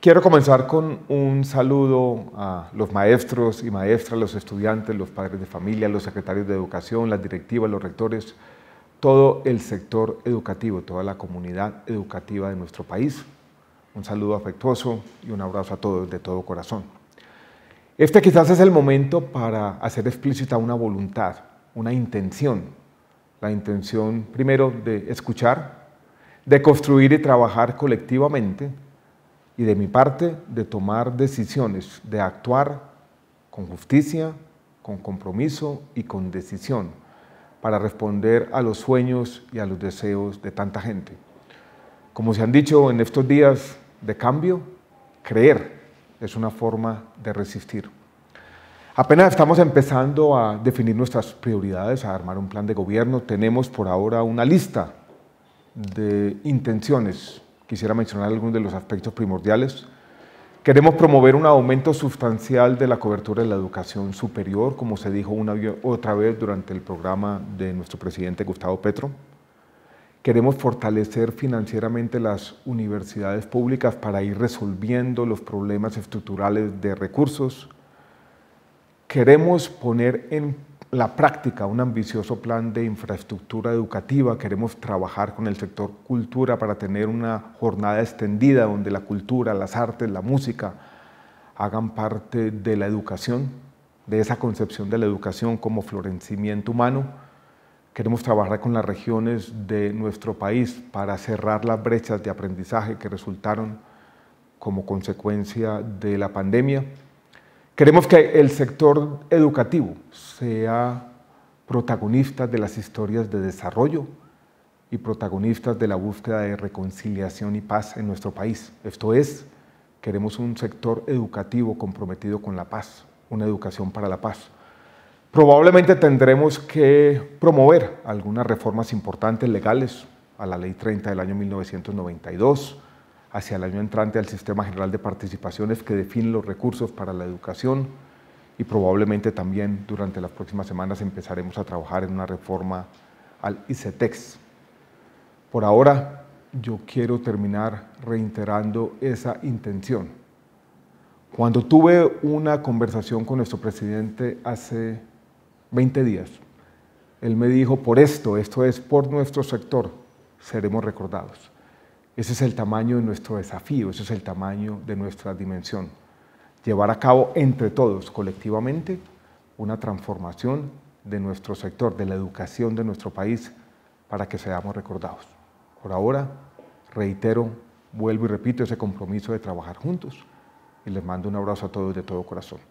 Quiero comenzar con un saludo a los maestros y maestras, los estudiantes, los padres de familia, los secretarios de educación, las directivas, los rectores, todo el sector educativo, toda la comunidad educativa de nuestro país. Un saludo afectuoso y un abrazo a todos de todo corazón. Este quizás es el momento para hacer explícita una voluntad, una intención. La intención primero de escuchar, de construir y trabajar colectivamente y de mi parte de tomar decisiones, de actuar con justicia, con compromiso y con decisión para responder a los sueños y a los deseos de tanta gente. Como se han dicho en estos días de cambio, creer es una forma de resistir. Apenas estamos empezando a definir nuestras prioridades, a armar un plan de gobierno. Tenemos por ahora una lista de intenciones Quisiera mencionar algunos de los aspectos primordiales. Queremos promover un aumento sustancial de la cobertura de la educación superior, como se dijo una otra vez durante el programa de nuestro presidente Gustavo Petro. Queremos fortalecer financieramente las universidades públicas para ir resolviendo los problemas estructurales de recursos. Queremos poner en la práctica, un ambicioso plan de infraestructura educativa. Queremos trabajar con el sector cultura para tener una jornada extendida donde la cultura, las artes, la música hagan parte de la educación, de esa concepción de la educación como florecimiento humano. Queremos trabajar con las regiones de nuestro país para cerrar las brechas de aprendizaje que resultaron como consecuencia de la pandemia. Queremos que el sector educativo sea protagonista de las historias de desarrollo y protagonistas de la búsqueda de reconciliación y paz en nuestro país. Esto es, queremos un sector educativo comprometido con la paz, una educación para la paz. Probablemente tendremos que promover algunas reformas importantes legales a la Ley 30 del año 1992, hacia el año entrante al Sistema General de Participaciones que define los recursos para la educación y probablemente también durante las próximas semanas empezaremos a trabajar en una reforma al ICETEX. Por ahora yo quiero terminar reiterando esa intención. Cuando tuve una conversación con nuestro presidente hace 20 días, él me dijo, por esto, esto es por nuestro sector, seremos recordados. Ese es el tamaño de nuestro desafío, ese es el tamaño de nuestra dimensión. Llevar a cabo entre todos, colectivamente, una transformación de nuestro sector, de la educación de nuestro país, para que seamos recordados. Por ahora, reitero, vuelvo y repito ese compromiso de trabajar juntos y les mando un abrazo a todos de todo corazón.